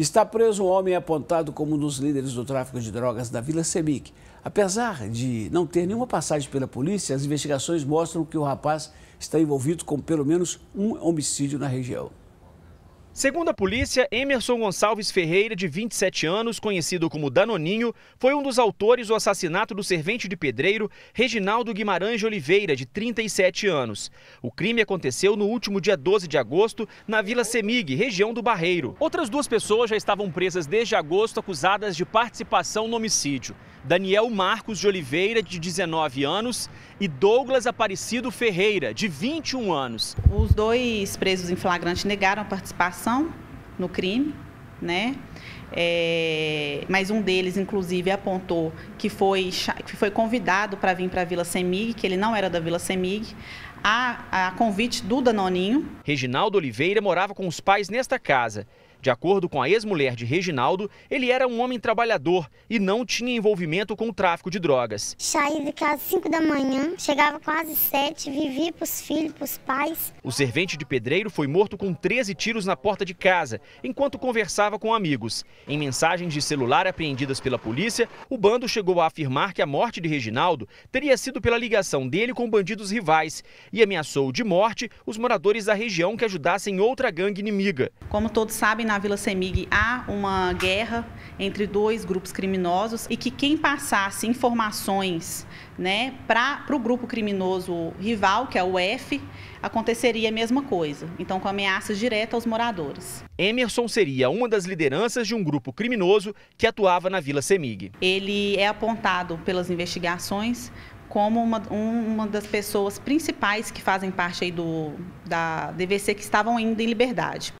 Está preso um homem apontado como um dos líderes do tráfico de drogas da Vila Semic. Apesar de não ter nenhuma passagem pela polícia, as investigações mostram que o rapaz está envolvido com pelo menos um homicídio na região. Segundo a polícia, Emerson Gonçalves Ferreira, de 27 anos, conhecido como Danoninho, foi um dos autores do assassinato do servente de pedreiro Reginaldo Guimarães de Oliveira, de 37 anos. O crime aconteceu no último dia 12 de agosto, na Vila Semig, região do Barreiro. Outras duas pessoas já estavam presas desde agosto, acusadas de participação no homicídio. Daniel Marcos de Oliveira, de 19 anos, e Douglas Aparecido Ferreira, de 21 anos. Os dois presos em flagrante negaram a participação participação no crime, né? É, mas um deles, inclusive, apontou que foi, que foi convidado para vir para a Vila Semig, que ele não era da Vila Semig, a, a convite do Danoninho. Reginaldo Oliveira morava com os pais nesta casa de acordo com a ex-mulher de Reginaldo, ele era um homem trabalhador e não tinha envolvimento com o tráfico de drogas. Saí de casa às 5 da manhã, chegava quase 7, vivia para os filhos, para os pais. O servente de pedreiro foi morto com 13 tiros na porta de casa, enquanto conversava com amigos. Em mensagens de celular apreendidas pela polícia, o bando chegou a afirmar que a morte de Reginaldo teria sido pela ligação dele com bandidos rivais e ameaçou de morte os moradores da região que ajudassem outra gangue inimiga. Como todos sabem, na Vila Semig há uma guerra entre dois grupos criminosos e que quem passasse informações né, para o grupo criminoso rival, que é o F, aconteceria a mesma coisa. Então, com ameaças diretas aos moradores. Emerson seria uma das lideranças de um grupo criminoso que atuava na Vila Semig. Ele é apontado pelas investigações como uma, uma das pessoas principais que fazem parte aí do, da DVC que estavam ainda em liberdade.